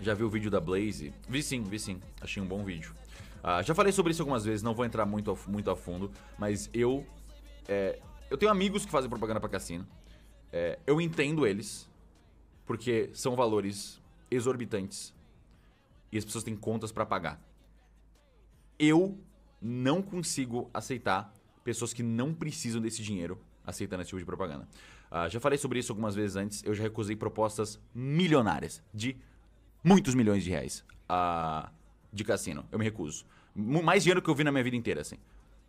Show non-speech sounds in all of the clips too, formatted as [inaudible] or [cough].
Já viu o vídeo da Blaze? Vi sim, vi sim. Achei um bom vídeo. Ah, já falei sobre isso algumas vezes, não vou entrar muito a, muito a fundo, mas eu. É, eu tenho amigos que fazem propaganda pra cassino. É, eu entendo eles, porque são valores exorbitantes e as pessoas têm contas para pagar. Eu não consigo aceitar pessoas que não precisam desse dinheiro aceitando esse tipo de propaganda. Ah, já falei sobre isso algumas vezes antes, eu já recusei propostas milionárias de muitos milhões de reais a, ah, de cassino. Eu me recuso. Mais dinheiro que eu vi na minha vida inteira, assim.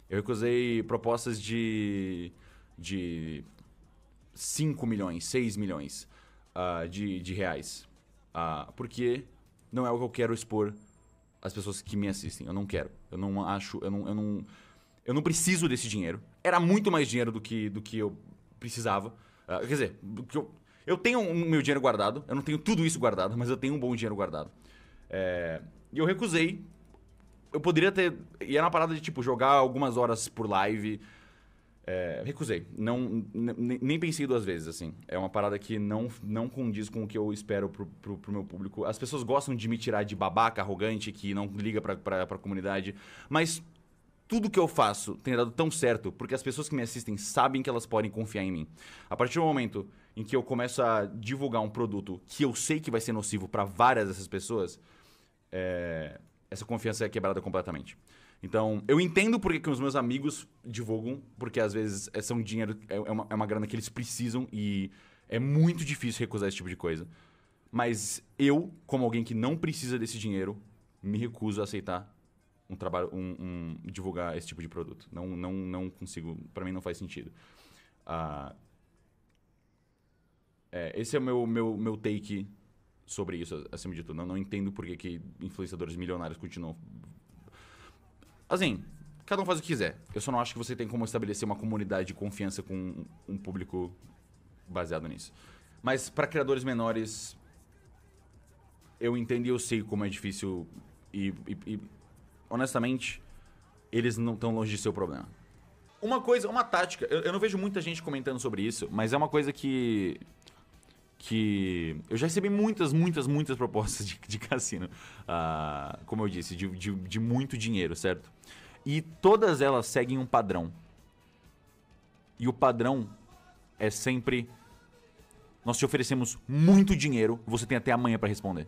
Eu recusei propostas de. de 5 milhões, 6 milhões uh, de, de reais. Uh, porque não é o que eu quero expor às pessoas que me assistem. Eu não quero. Eu não acho. Eu não. Eu não, eu não preciso desse dinheiro. Era muito mais dinheiro do que, do que eu precisava. Uh, quer dizer, do que eu eu tenho o meu dinheiro guardado, eu não tenho tudo isso guardado, mas eu tenho um bom dinheiro guardado. É, e eu recusei. Eu poderia ter. E era uma parada de, tipo, jogar algumas horas por live. É, recusei. Não, nem pensei duas vezes, assim. É uma parada que não, não condiz com o que eu espero pro, pro, pro meu público. As pessoas gostam de me tirar de babaca, arrogante, que não liga pra, pra, pra comunidade. Mas tudo que eu faço tem dado tão certo, porque as pessoas que me assistem sabem que elas podem confiar em mim. A partir do momento em que eu começo a divulgar um produto que eu sei que vai ser nocivo para várias dessas pessoas, é... essa confiança é quebrada completamente. Então, eu entendo porque que os meus amigos divulgam, porque às vezes é, são dinheiro, é, é uma, é uma grana que eles precisam e é muito difícil recusar esse tipo de coisa. Mas eu, como alguém que não precisa desse dinheiro, me recuso a aceitar um trabalho, um, um divulgar esse tipo de produto. Não, não, não consigo. Para mim não faz sentido. Uh, é, esse é o meu, meu, meu take sobre isso, acima de tudo. Eu não entendo por que, que influenciadores milionários continuam. Assim, cada um faz o que quiser. Eu só não acho que você tem como estabelecer uma comunidade de confiança com um, público baseado nisso. Mas para criadores menores, eu entendo e eu sei como é difícil. E, e, e honestamente, eles não estão longe de ser o problema. Uma coisa, uma tática, eu, eu não vejo muita gente comentando sobre isso, mas é uma coisa que que eu já recebi muitas, muitas, muitas propostas [laughs] de, de cassino. Uh, como eu disse, de, de, de, muito dinheiro, certo? E todas elas seguem um padrão. E o padrão é sempre: nós te oferecemos muito dinheiro, você tem até amanhã para responder.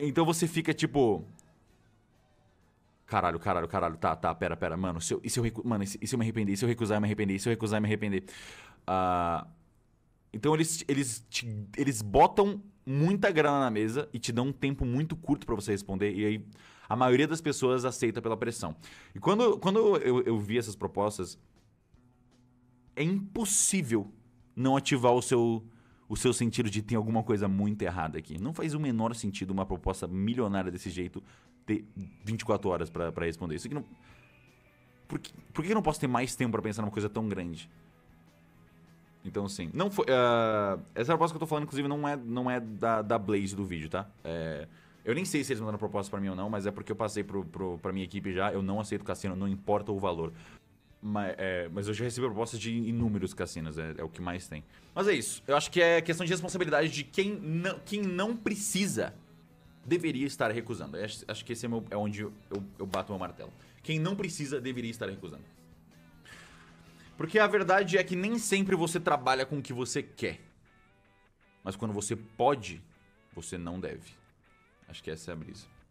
Então você fica tipo, Caralho, caralho, caralho, tá, tá, pera, pera, mano. Se eu, e se eu, recu... mano, e se, e se eu me arrepender? E se eu recusar, eu me arrepender? E se eu recusar, eu me arrepender? Ah, então eles, eles, te, eles botam muita grana na mesa e te dão um tempo muito curto para você responder. E aí a maioria das pessoas aceita pela pressão. E quando, quando eu, eu vi essas propostas, é impossível não ativar o seu o seu sentido de tem alguma coisa muito errada aqui. Não faz o menor sentido uma proposta milionária desse jeito ter 24 horas para responder. Isso aqui não. Por que, por que eu não posso ter mais tempo para pensar numa coisa tão grande? Então, sim. Não foi, uh, essa proposta que eu tô falando, inclusive, não é, não é da, da Blaze do vídeo, tá? É, eu nem sei se eles mandaram proposta para mim ou não, mas é porque eu passei pro, pro, pra minha equipe já. Eu não aceito cassino, não importa o valor. Mas, é, mas eu já recebi propostas de inúmeros cassinos, é, é, o que mais tem. Mas é isso. Eu acho que é questão de responsabilidade de quem não, quem não precisa deveria estar recusando. Eu acho, acho que esse é, meu, é onde eu, eu, eu bato meu martelo. Quem não precisa deveria estar recusando. Porque a verdade é que nem sempre você trabalha com o que você quer. Mas quando você pode, você não deve. Acho que essa é a brisa.